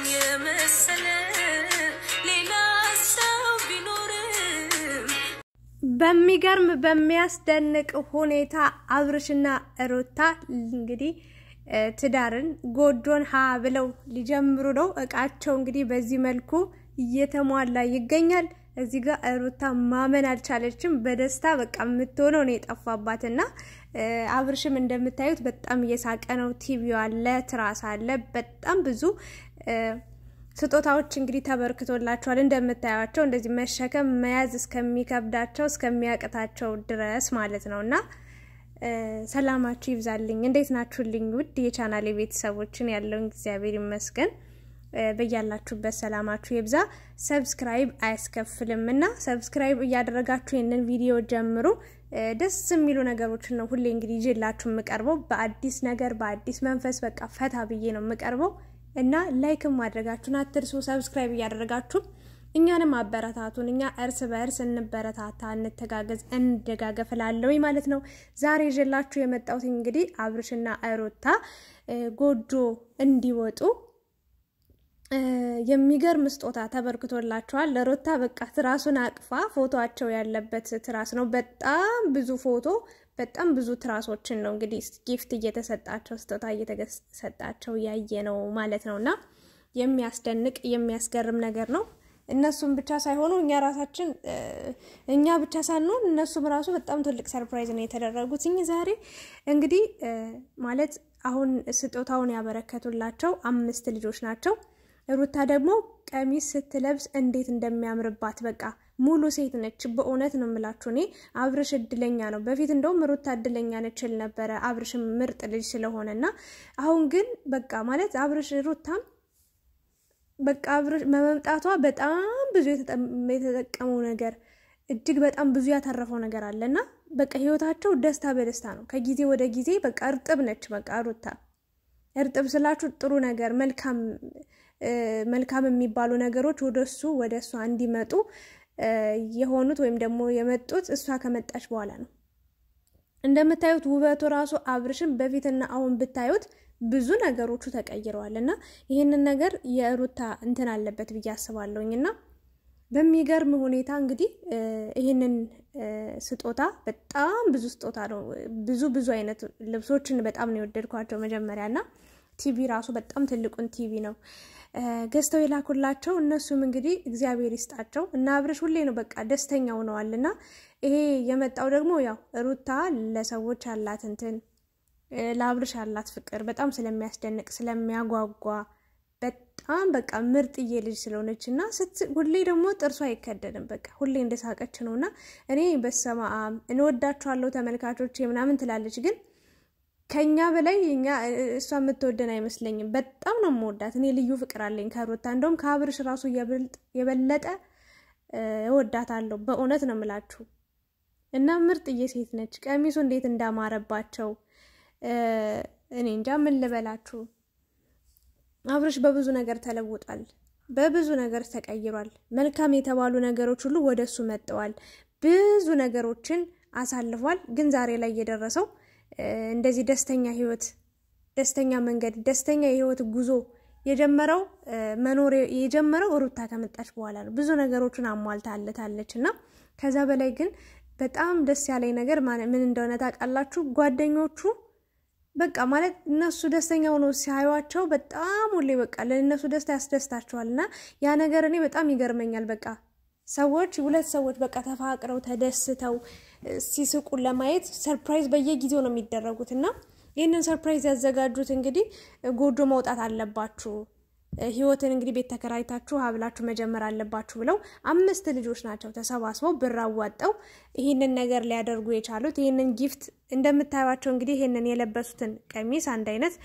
አንተን የመሰለ ሌላ ሰው ቢኖርም በሚገርም በሚያስደንቅ ሁኔታ አብርሽና ሩታ እንግዲህ ትዳርን ጎዶን ሀ ብለው ሊጀምሩ ነው። እቃቸው እንግዲህ በዚህ መልኩ እየተሟላ ይገኛል። እዚህ ጋር ሩታ ማመን አልቻለችም። በደስታ በቃ የምትሆነው ነው የጠፋባትና አብርሽም እንደምታዩት በጣም እየሳቀ ነው። ቲቪ አለ፣ ትራስ አለ፣ በጣም ብዙ ስጦታዎች እንግዲህ ተበርክቶላቸዋል። እንደምታያቸው እንደዚህ መሸከም መያዝ እስከሚከብዳቸው እስከሚያቅታቸው ድረስ ማለት ነው እና ሰላማችሁ ይብዛልኝ። እንዴት ናችሁልኝ? ውድ የቻናሌ ቤተሰቦችን ያለውን እግዚአብሔር ይመስገን። በያላችሁበት ሰላማችሁ ይብዛ። ሰብስክራይብ አያስከፍልም እና ሰብስክራይብ እያደረጋችሁ ይህንን ቪዲዮ ጀምሩ። ደስ የሚሉ ነገሮችን ነው ሁሌ እንግዲህ ይዤላችሁ የምቀርበው በአዲስ ነገር በአዲስ መንፈስ በቃ ፈታ ብዬ ነው የምቀርበው። እና ላይክም ማድረጋችሁን አትርሱ። ሰብስክራይብ እያደረጋችሁም እኛንም አበረታቱን። እኛ እርስ በእርስ እንበረታታ፣ እንተጋገዝ፣ እንደጋገፍ ማለት ነው። ዛሬ ይዤላችሁ የመጣሁት እንግዲህ አብርሽና ሩታ ጎጆ እንዲወጡ የሚገርም ስጦታ ተበርክቶላቸዋል። ለሮታ በቃ ትራሱን አቅፋ ፎቶቸው ያለበት ትራስ ነው። በጣም ብዙ ፎቶ በጣም ብዙ ትራሶችን ነው እንግዲህ ጊፍት እየተሰጣቸው ስጦታ እየተሰጣቸው ያየ ነው ማለት ነው። እና የሚያስደንቅ የሚያስገርም ነገር ነው። እነሱም ብቻ ሳይሆኑ እኛ ራሳችን እኛ ብቻ ሳንሆን እነሱም ራሱ በጣም ትልቅ ሰርፕራይዝ ነው የተደረጉት። እኚህ ዛሬ እንግዲህ ማለት አሁን ስጦታውን ያበረከቱላቸው አምስት ልጆች ናቸው። ሩታ ደግሞ ቀሚስ ስትለብስ እንዴት እንደሚያምርባት በቃ ሙሉ ሴት ነች። በእውነት ነው የምላችሁ። እኔ አብርሽ እድለኛ ነው። በፊት እንደውም ሩታ እድለኛ ነች ልነበረ ነበረ አብርሽ ምርጥ ልጅ ስለሆነ እና አሁን ግን በቃ ማለት አብርሽ ሩታም በቃ አብርሽ መምጣቷ በጣም ብዙ የተጠቀመው ነገር እጅግ በጣም ብዙ ያተረፈው ነገር አለ እና በቃ ህይወታቸው ደስታ በደስታ ነው። ከጊዜ ወደ ጊዜ በቃ እርጥብ ነች። በቃ ሩታ እርጥብ ስላችሁ ጥሩ ነገር መልካም መልካም የሚባሉ ነገሮች ወደ እሱ ወደ እሷ እንዲመጡ የሆኑት ወይም ደግሞ የመጡት እሷ ከመጣች በኋላ ነው። እንደምታዩት ውበቱ ራሱ አብርሽን በፊትና አሁን ብታዩት ብዙ ነገሮቹ ተቀይረዋል እና ይህንን ነገር የሩታ እንትን አለበት ብዬ አስባለሁኝ እና በሚገርም ሁኔታ እንግዲህ ይህንን ስጦታ በጣም ብዙ ስጦታ ነው። ብዙ ብዙ አይነት ልብሶችን በጣም ነው የወደድኳቸው መጀመሪያ እና ቲቪ ራሱ በጣም ትልቁን ቲቪ ነው ገዝተው የላኩላቸው። እነሱም እንግዲህ እግዚአብሔር ይስጣቸው እና አብረሽ ሁሌ ነው በቃ ደስተኛ ሆነዋል። እና ይሄ የመጣው ደግሞ ያው ሩታ ለሰዎች አላት እንትን አላት ፍቅር በጣም ስለሚያስደንቅ ስለሚያጓጓ በጣም በቃ ምርጥዬ ልጅ ስለሆነች እና ሁሌ ደግሞ ጥርሷ አይከደንም። በቃ ሁሌ እንደሳቀች ነው እና እኔ በሰማ እንወዳችኋለሁ ተመልካቾች ምናምን ትላለች ግን ከኛ በላይ እኛ እሷ የምትወደን አይመስለኝም። በጣም ነው የምወዳት እኔ ልዩ ፍቅር አለኝ ከሩታ። እንደውም ከአብርሽ ራሱ የበለጠ እወዳታለሁ። በእውነት ነው የምላችሁ። እና ምርጥዬ ሴት ነች። ቀሚሱ እንዴት እንዳማረባቸው እኔ እንጃ ምን ልበላችሁ። አብርሽ በብዙ ነገር ተለውጧል። በብዙ ነገር ተቀይሯል። መልካም የተባሉ ነገሮች ሁሉ ወደሱ መጥተዋል። ብዙ ነገሮችን አሳልፏል። ግን ዛሬ ላይ የደረሰው እንደዚህ ደስተኛ ህይወት፣ ደስተኛ መንገድ፣ ደስተኛ የህይወት ጉዞ የጀመረው መኖር የጀመረው ሩታ ከመጣች በኋላ ነው። ብዙ ነገሮችን አሟልታለታለች እና ከዛ በላይ ግን በጣም ደስ ያለኝ ነገር ምን እንደሆነ ታውቃላችሁ? ጓደኞቹ በቃ ማለት እነሱ ደስተኛ ሆኖ ሲያዩቸው በጣም ሁሌ በቃ ለእነሱ ደስታ ያስደስታቸዋል እና ያ ነገር እኔ በጣም ይገርመኛል በቃ ሰዎች ሁለት ሰዎች በቃ ተፋቅረው ተደስተው ሲስቁ ለማየት ሰርፕራይዝ በየጊዜው ነው የሚደረጉት እና ይህንን ሰርፕራይዝ ያዘጋጁት እንግዲህ ጎጆ መውጣት አለባችሁ ህይወትን እንግዲህ ቤት ተከራይታችሁ ሀብላችሁ መጀመር አለባችሁ ብለው አምስት ልጆች ናቸው ተሰባስበው ብር አዋጠው ይህንን ነገር ሊያደርጉ የቻሉት። ይህንን ጊፍት እንደምታዩቸው እንግዲህ ይህንን የለበሱትን ቀሚስ አንድ አይነት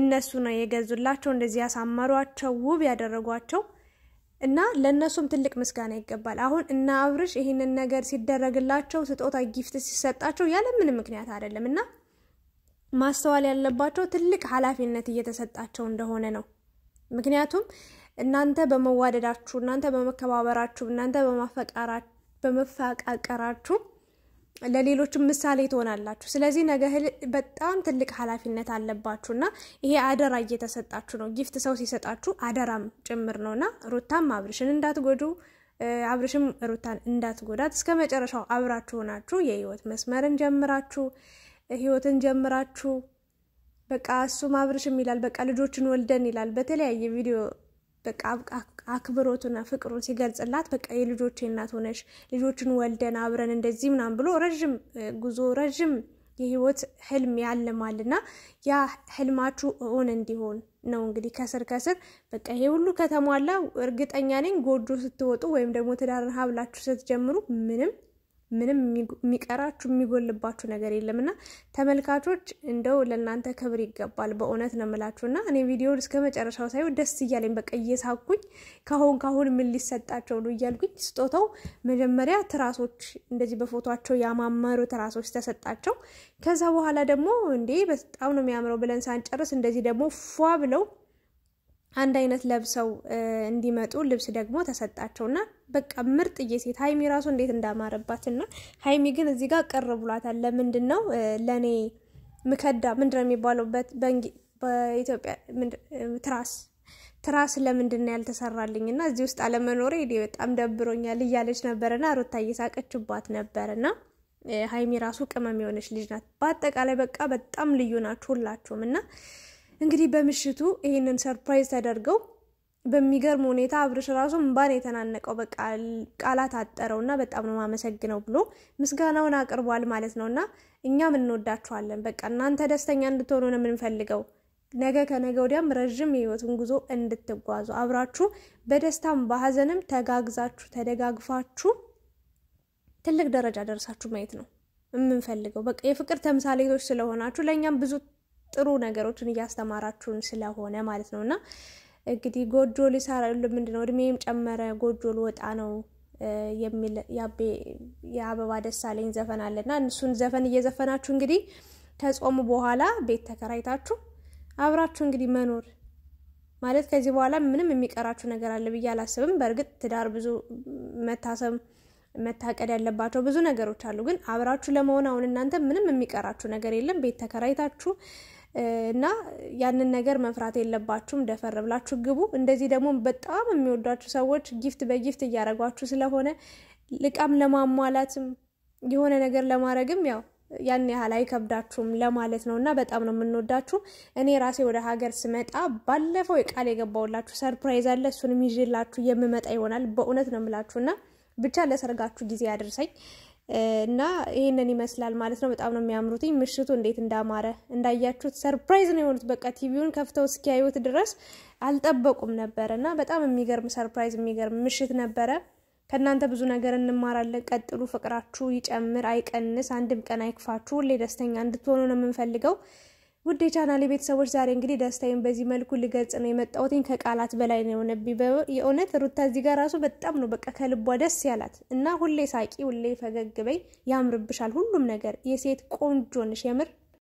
እነሱ ነው የገዙላቸው። እንደዚህ ያሳመሯቸው፣ ውብ ያደረጓቸው እና ለእነሱም ትልቅ ምስጋና ይገባል። አሁን እና አብርሽ ይህንን ነገር ሲደረግላቸው ስጦታ ጊፍት ሲሰጣቸው ያለምንም ምክንያት አይደለም እና ማስተዋል ያለባቸው ትልቅ ኃላፊነት እየተሰጣቸው እንደሆነ ነው። ምክንያቱም እናንተ በመዋደዳችሁ፣ እናንተ በመከባበራችሁ፣ እናንተ በመፈቃቀራችሁ ለሌሎችም ምሳሌ ትሆናላችሁ። ስለዚህ ነገ በጣም ትልቅ ኃላፊነት አለባችሁና ይሄ አደራ እየተሰጣችሁ ነው። ጊፍት ሰው ሲሰጣችሁ አደራም ጭምር ነውና ሩታም አብርሽን እንዳትጎዱ አብርሽም ሩታን እንዳትጎዳት እስከ መጨረሻው አብራችሁ ሆናችሁ የህይወት መስመርን ጀምራችሁ ህይወትን ጀምራችሁ በቃ እሱም አብርሽም ይላል በቃ ልጆችን ወልደን ይላል በተለያየ ቪዲዮ በቃ አክብሮቱና ፍቅሩን ሲገልጽላት በቃ የልጆች እናት ሆነሽ ልጆችን ወልደን አብረን እንደዚህ ምናምን ብሎ ረዥም ጉዞ ረዥም የህይወት ህልም ያለማል እና ያ ህልማችሁ እውን እንዲሆን ነው እንግዲህ ከስር ከስር በቃ ይሄ ሁሉ ከተሟላ እርግጠኛ ነኝ ጎጆ ስትወጡ ወይም ደግሞ ትዳርን ሀብላችሁ ስትጀምሩ ምንም ምንም የሚቀራችሁ የሚጎልባችሁ ነገር የለም እና ተመልካቾች እንደው ለእናንተ ክብር ይገባል። በእውነት ነው የምላችሁ እና እኔ ቪዲዮን እስከ መጨረሻው ሳይ ደስ እያለኝ በቃ እየሳኩኝ ካሁን ካሁን ምን ሊሰጣቸው ነው እያልኩኝ ስጦታው መጀመሪያ ትራሶች እንደዚህ በፎቷቸው ያማመሩ ትራሶች ተሰጣቸው። ከዛ በኋላ ደግሞ እንዴ በጣም ነው የሚያምረው ብለን ሳንጨርስ እንደዚህ ደግሞ ፏ ብለው አንድ አይነት ለብሰው እንዲመጡ ልብስ ደግሞ ተሰጣቸውና በቃ ምርጥዬ ሴት ሀይሚ ራሱ እንዴት እንዳማረባትና ሀይሚ ግን እዚህ ጋር ቅር ብሏታል። ለምንድን ነው ለእኔ ምከዳ ምንድን ነው የሚባለው በኢትዮጵያ ትራስ ትራስ ለምንድን ነው ያልተሰራልኝ? እና እዚህ ውስጥ አለመኖሬ እኔ በጣም ደብሮኛል እያለች ነበረና ሩታ እየሳቀችባት ነበርና ሀይሚ ራሱ ቅመም የሆነች ልጅ ናት። በአጠቃላይ በቃ በጣም ልዩ ናችሁ ሁላችሁም እና እንግዲህ በምሽቱ ይህንን ሰርፕራይዝ ተደርገው በሚገርም ሁኔታ አብርሽ ራሱ እምባን የተናነቀው በቃላት አጠረው እና በጣም ነው ማመሰግነው ብሎ ምስጋናውን አቅርቧል ማለት ነው። እና እኛም እንወዳችኋለን፣ በቃ እናንተ ደስተኛ እንድትሆኑ ነው የምንፈልገው። ነገ ከነገ ወዲያም ረዥም የህይወትን ጉዞ እንድትጓዙ አብራችሁ በደስታም በሀዘንም ተጋግዛችሁ ተደጋግፋችሁ ትልቅ ደረጃ ደርሳችሁ ማየት ነው የምንፈልገው። በቃ የፍቅር ተምሳሌቶች ስለሆናችሁ ለእኛም ብዙ ጥሩ ነገሮችን እያስተማራችሁን ስለሆነ ማለት ነው እና እንግዲህ ጎጆ ሊሰራ ምንድነው እድሜም ጨመረ ጎጆ ልወጣ ነው የሚል የአበባ ደሳለኝ ዘፈን አለ እና እሱን ዘፈን እየዘፈናችሁ እንግዲህ ከጾሙ በኋላ ቤት ተከራይታችሁ አብራችሁ እንግዲህ መኖር ማለት ከዚህ በኋላ ምንም የሚቀራችሁ ነገር አለ ብዬ አላስብም። በእርግጥ ትዳር ብዙ መታሰብ መታቀድ ያለባቸው ብዙ ነገሮች አሉ። ግን አብራችሁ ለመሆን አሁን እናንተ ምንም የሚቀራችሁ ነገር የለም። ቤት ተከራይታችሁ እና ያንን ነገር መፍራት የለባችሁም። ደፈር ብላችሁ ግቡ። እንደዚህ ደግሞ በጣም የሚወዷችሁ ሰዎች ጊፍት በጊፍት እያደረጓችሁ ስለሆነ ልቃም ለማሟላትም የሆነ ነገር ለማድረግም ያው ያን ያህል አይከብዳችሁም ለማለት ነው። እና በጣም ነው የምንወዳችሁ። እኔ ራሴ ወደ ሀገር ስመጣ ባለፈው የቃል የገባውላችሁ ሰርፕራይዝ አለ። እሱንም ይዤላችሁ የምመጣ ይሆናል። በእውነት ነው የምላችሁ እና ብቻ ለሰርጋችሁ ጊዜ ያደርሰኝ። እና ይህንን ይመስላል ማለት ነው። በጣም ነው የሚያምሩትኝ። ምሽቱ እንዴት እንዳማረ እንዳያችሁት፣ ሰርፕራይዝ ነው የሆኑት። በቃ ቲቪውን ከፍተው እስኪያዩት ድረስ አልጠበቁም ነበረ እና በጣም የሚገርም ሰርፕራይዝ፣ የሚገርም ምሽት ነበረ። ከእናንተ ብዙ ነገር እንማራለን። ቀጥሉ፣ ፍቅራችሁ ይጨምር አይቀንስ፣ አንድም ቀን አይክፋችሁ። ሁሌ ደስተኛ እንድትሆኑ ነው የምንፈልገው። ውድ የቻናሌ ቤተሰቦች ዛሬ እንግዲህ ደስታዬን በዚህ መልኩ ልገልጽ ነው የመጣሁትኝ። ከቃላት በላይ ነው የሆነብኝ የእውነት ሩታ እዚህ ጋር ራሱ በጣም ነው በቃ ከልቧ ደስ ያላት እና ሁሌ ሳቂ፣ ሁሌ ፈገግ በይ፣ ያምርብሻል ሁሉም ነገር የሴት ቆንጆ ነሽ የምር